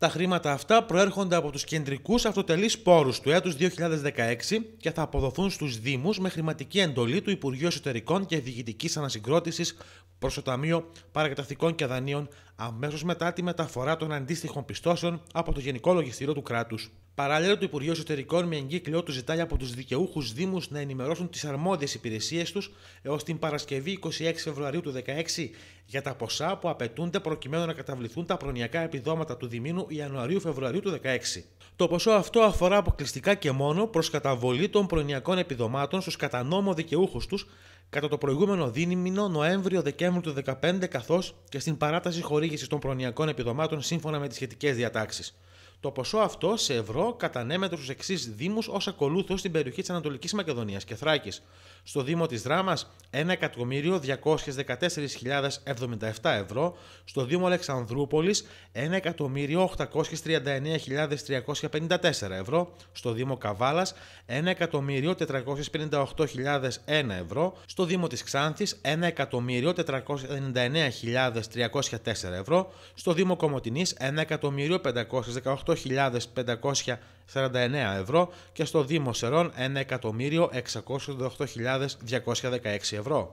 Τα χρήματα αυτά προέρχονται από τους κεντρικούς αυτοτελείς πόρους του έτους 2016 και θα αποδοθούν στους Δήμους με χρηματική εντολή του Υπουργείου Εσωτερικών και Διοικητικής Ανασυγκρότησης προς το Ταμείο Παρακαταθήκων και Δανείων αμέσως μετά τη μεταφορά των αντίστοιχων πιστώσεων από το Γενικό Λογιστήριο του κράτους. Παράλληλα, το Υπουργείο Εσωτερικών με εγκύκλιο του ζητάει από τους δικαιούχους Δήμους να ενημερώσουν τις αρμόδιες υπηρεσίες τους έως την Παρασκευή 26 Φεβρουαρίου του 2016 για τα ποσά που απαιτούνται προκειμένου να καταβληθούν τα προνοιακά επιδόματα του δημηνου ιανουαριου Ιανουαρίου-Φεβρουαρίου του 2016. Το ποσό αυτό αφορά αποκλειστικά και μόνο προς καταβολή των προνοιακών επιδομάτων στους κατανόμο δικαιούχους τους κατά το προηγούμενο δίμηνο Νοέμβριο-Δεκέμβριο του 2015 καθώς και στην παράταση χορήγησης των προνοιακών επιδομάτων σύμφωνα με τις σχετικές διατάξεις. Το ποσό αυτό σε ευρώ κατανέμεται στους εξής Δήμους ως ακολούθως στην περιοχή της Ανατολικής Μακεδονίας και Θράκη. Στο Δήμο της Δράμας 1.214.077 ευρώ. Στο Δήμο Αλεξανδρούπολης 1.839.354 ευρώ. Στο Δήμο Καβάλας 1.458.001 ευρώ. Στο Δήμο της Ξάνθης 1.499.304 ευρώ. Στο Δήμο Κομωτινής 1.518.000 8.549 ευρώ και στο Δήμο Σερών 1.688.216 ευρώ.